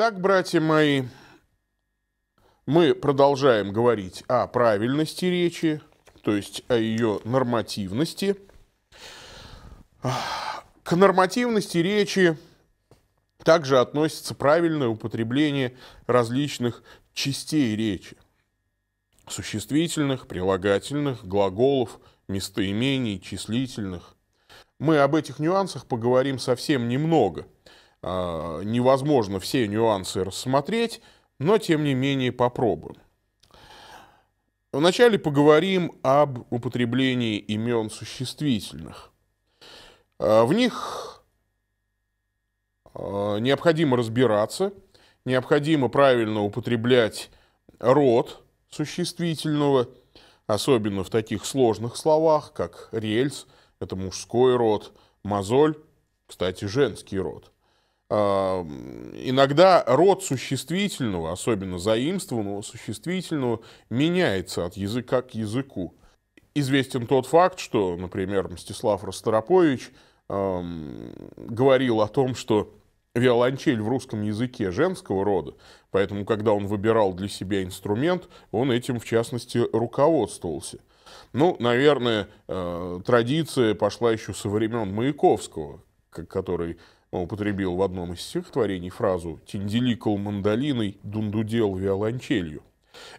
Итак, братья мои, мы продолжаем говорить о правильности речи, то есть о ее нормативности. К нормативности речи также относится правильное употребление различных частей речи. Существительных, прилагательных, глаголов, местоимений, числительных. Мы об этих нюансах поговорим совсем немного – а, невозможно все нюансы рассмотреть, но тем не менее попробуем. Вначале поговорим об употреблении имен существительных. А, в них а, необходимо разбираться, необходимо правильно употреблять род существительного, особенно в таких сложных словах, как рельс, это мужской род, мозоль, кстати, женский род – иногда род существительного, особенно заимствованного существительного, меняется от языка к языку. Известен тот факт, что, например, Мстислав Ростропович эм, говорил о том, что виолончель в русском языке женского рода, поэтому, когда он выбирал для себя инструмент, он этим, в частности, руководствовался. Ну, наверное, э, традиция пошла еще со времен Маяковского, который употребил в одном из стихотворений фразу «тинделикал мандолиной, дундудел виолончелью».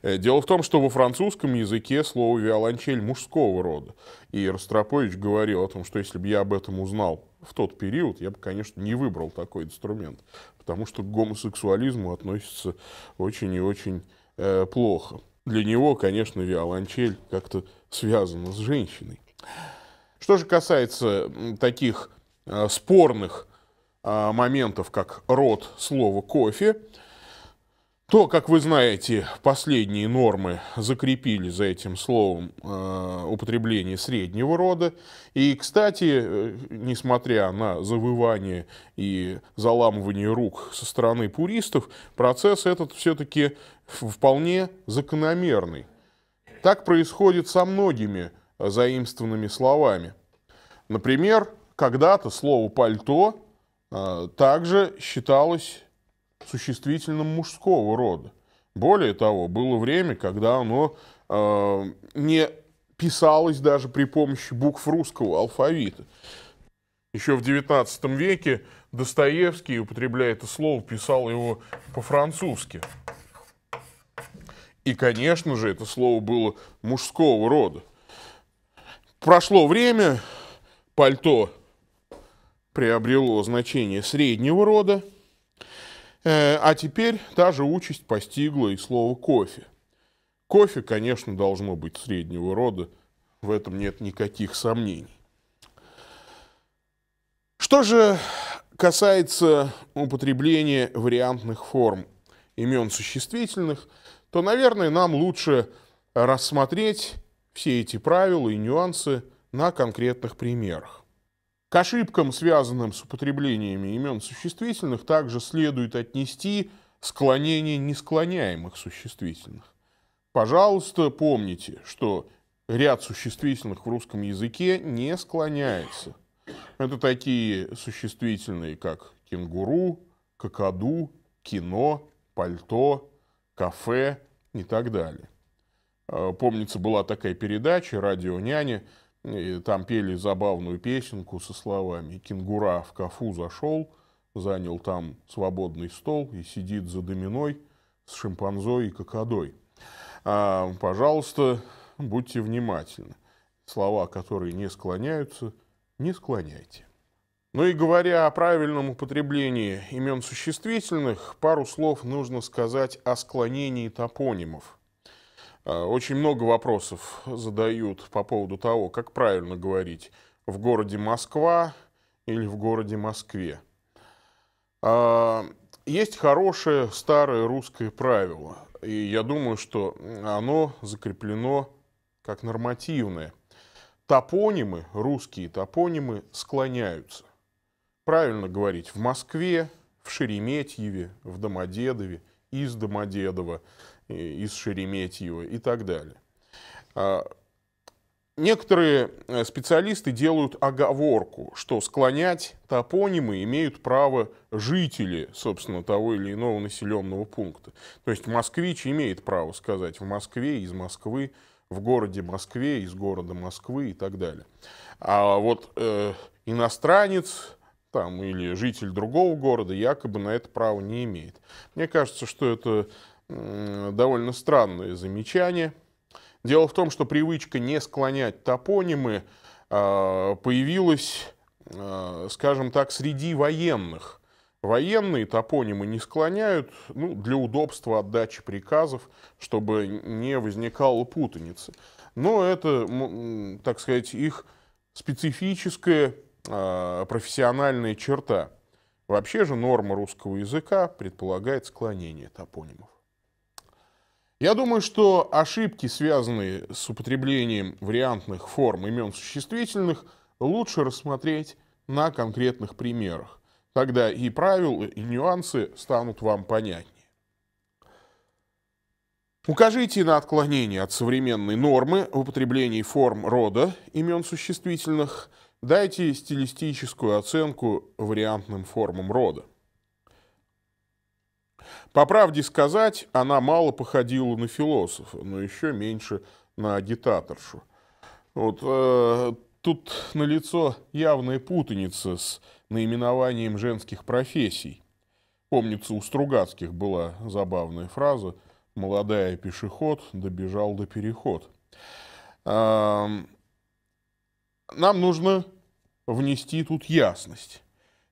Э, дело в том, что во французском языке слово «виолончель» мужского рода. И Ростропович говорил о том, что если бы я об этом узнал в тот период, я бы, конечно, не выбрал такой инструмент, потому что к гомосексуализму относится очень и очень э, плохо. Для него, конечно, виолончель как-то связана с женщиной. Что же касается таких э, спорных а, моментов, как род слова кофе. То, как вы знаете, последние нормы закрепили за этим словом а, употребление среднего рода. И, кстати, э, несмотря на завывание и заламывание рук со стороны пуристов, процесс этот все-таки вполне закономерный. Так происходит со многими заимствованными словами. Например, когда-то слово «пальто» А, также считалось существительным мужского рода. Более того, было время, когда оно э, не писалось даже при помощи букв русского алфавита. Еще в XIX веке Достоевский, употребляя это слово, писал его по-французски. И, конечно же, это слово было мужского рода. Прошло время, пальто приобрело значение среднего рода, э, а теперь та же участь постигла и слово кофе. Кофе, конечно, должно быть среднего рода, в этом нет никаких сомнений. Что же касается употребления вариантных форм имен существительных, то, наверное, нам лучше рассмотреть все эти правила и нюансы на конкретных примерах. К ошибкам, связанным с употреблениями имен существительных, также следует отнести склонение несклоняемых существительных. Пожалуйста, помните, что ряд существительных в русском языке не склоняется. Это такие существительные, как кенгуру, какаду, кино, пальто, кафе и так далее. Э, помнится, была такая передача «Радио няня», и там пели забавную песенку со словами «Кенгура в кафу зашел, занял там свободный стол и сидит за доминой с шимпанзой и кокодой». А, пожалуйста, будьте внимательны. Слова, которые не склоняются, не склоняйте. Ну и говоря о правильном употреблении имен существительных, пару слов нужно сказать о склонении топонимов – Э, очень много вопросов задают по поводу того, как правильно говорить в городе Москва или в городе Москве. А, есть хорошее старое русское правило, и я думаю, что оно закреплено как нормативное. Топонимы, русские топонимы склоняются. Правильно говорить в Москве, в Шереметьеве, в Домодедове, из Домодедова из Шереметьево и так далее. А, некоторые э, специалисты делают оговорку, что склонять топонимы имеют право жители, собственно, того или иного населенного пункта. То есть москвич имеет право сказать в Москве, из Москвы, в городе Москве, из города Москвы и так далее. А вот э, иностранец там, или житель другого города якобы на это право не имеет. Мне кажется, что это довольно странное замечание. Дело в том, что привычка не склонять топонимы а, появилась, а, скажем так, среди военных. Военные топонимы не склоняют ну, для удобства отдачи приказов, чтобы не возникало путаницы. Но это, так сказать, их специфическая а, профессиональная черта. Вообще же норма русского языка предполагает склонение топонимов. Я думаю, что ошибки, связанные с употреблением вариантных форм имен существительных, лучше рассмотреть на конкретных примерах. Тогда и правила, и нюансы станут вам понятнее. Укажите на отклонение от современной нормы в употреблении форм рода имен существительных. Дайте стилистическую оценку вариантным формам рода. По правде сказать, она мало походила на философа, но еще меньше на агитаторшу. Вот э, тут налицо явная путаница с наименованием женских профессий. Помнится, у Стругацких была забавная фраза «Молодая пешеход добежал до переход». Э, нам нужно внести тут ясность.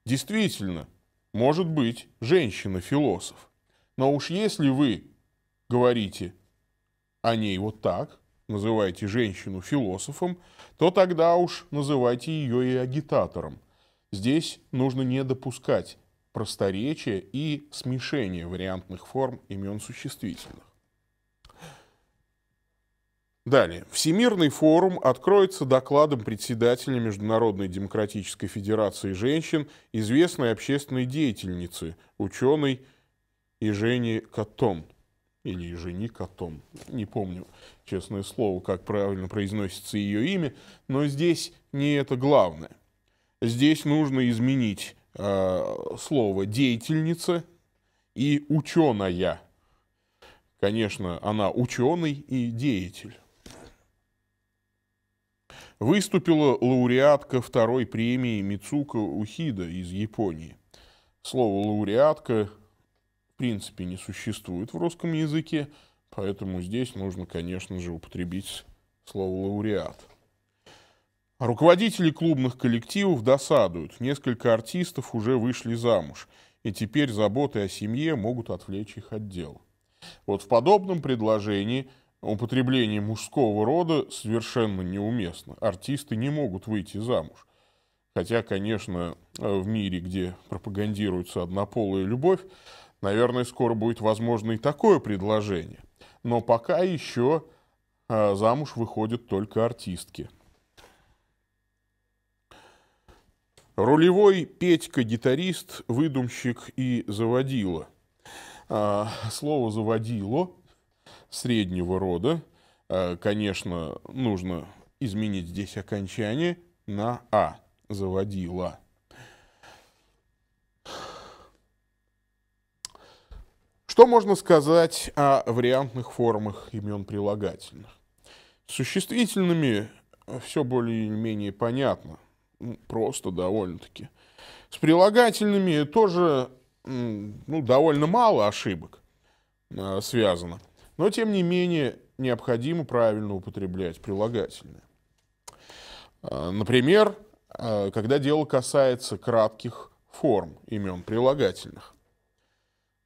Действительно, может быть женщина-философ. Но уж если вы говорите о ней вот так, называете женщину философом, то тогда уж называйте ее и агитатором. Здесь нужно не допускать просторечия и смешения вариантных форм имен существительных. Далее. Всемирный форум откроется докладом председателя Международной демократической федерации женщин, известной общественной деятельницы, ученой и Жени Котом. Или и Жени Котом. Не помню, честное слово, как правильно произносится ее имя. Но здесь не это главное. Здесь нужно изменить э, слово «деятельница» и «ученая». Конечно, она ученый и деятель. Выступила лауреатка второй премии Мицука Ухида из Японии. Слово «лауреатка» принципе не существует в русском языке, поэтому здесь нужно, конечно же, употребить слово «лауреат». Руководители клубных коллективов досадуют. Несколько артистов уже вышли замуж, и теперь заботы о семье могут отвлечь их от дел. Вот в подобном предложении употребление мужского рода совершенно неуместно. Артисты не могут выйти замуж. Хотя, конечно, э, в мире, где пропагандируется однополая любовь, Наверное, скоро будет возможно и такое предложение. Но пока еще э, замуж выходят только артистки. Рулевой Петька – гитарист, выдумщик и заводила. Э, слово «заводило» среднего рода, э, конечно, нужно изменить здесь окончание на «а» – заводила. Что можно сказать о вариантных формах имен прилагательных? С существительными э, все более или менее понятно. Просто довольно-таки. С прилагательными тоже ну, довольно мало ошибок э, связано. Но, тем не менее, необходимо правильно употреблять прилагательные. Э, например, когда дело касается кратких форм имен прилагательных.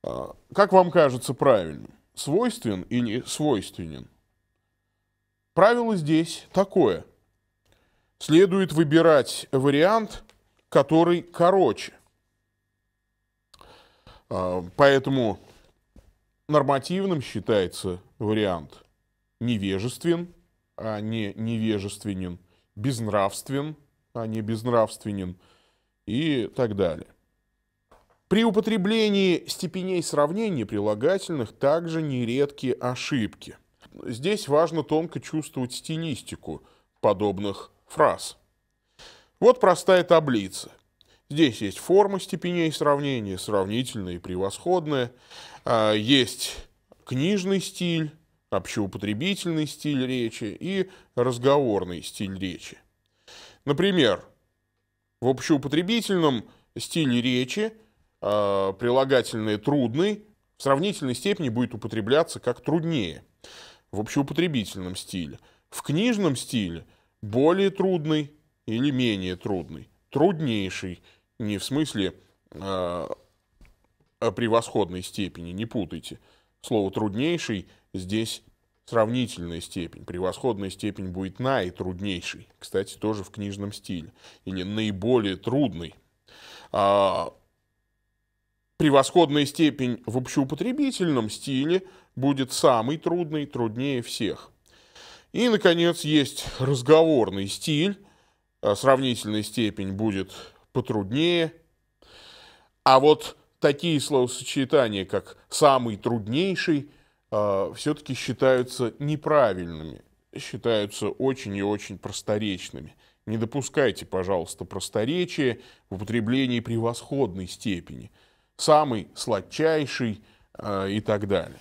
А, как вам кажется правильным? Свойствен или свойственен? Правило здесь такое. Следует выбирать вариант, который короче. А, поэтому нормативным считается вариант невежествен, а не невежественен, безнравствен, а не безнравственен и так далее. При употреблении степеней сравнения прилагательных также нередки ошибки. Здесь важно тонко чувствовать стилистику подобных фраз. Вот простая таблица. Здесь есть формы степеней сравнения, сравнительное и превосходное. А, есть книжный стиль, общеупотребительный стиль речи и разговорный стиль речи. Например, в общеупотребительном стиле речи э, прилагательное «трудный» в сравнительной степени будет употребляться как «труднее» в общеупотребительном стиле. В книжном стиле более трудный или менее трудный, труднейший, не в смысле э, превосходной степени, не путайте. Слово «труднейший» здесь сравнительная степень. Превосходная степень будет наитруднейшей. Кстати, тоже в книжном стиле. Или наиболее трудный. А, превосходная степень в общеупотребительном стиле будет самый трудный, труднее всех. И, наконец, есть разговорный стиль. Э, сравнительная степень будет потруднее. А вот такие словосочетания, как «самый труднейший», э, все-таки считаются неправильными, считаются очень и очень просторечными. Не допускайте, пожалуйста, просторечия в употреблении превосходной степени – самый сладчайший э, и так далее.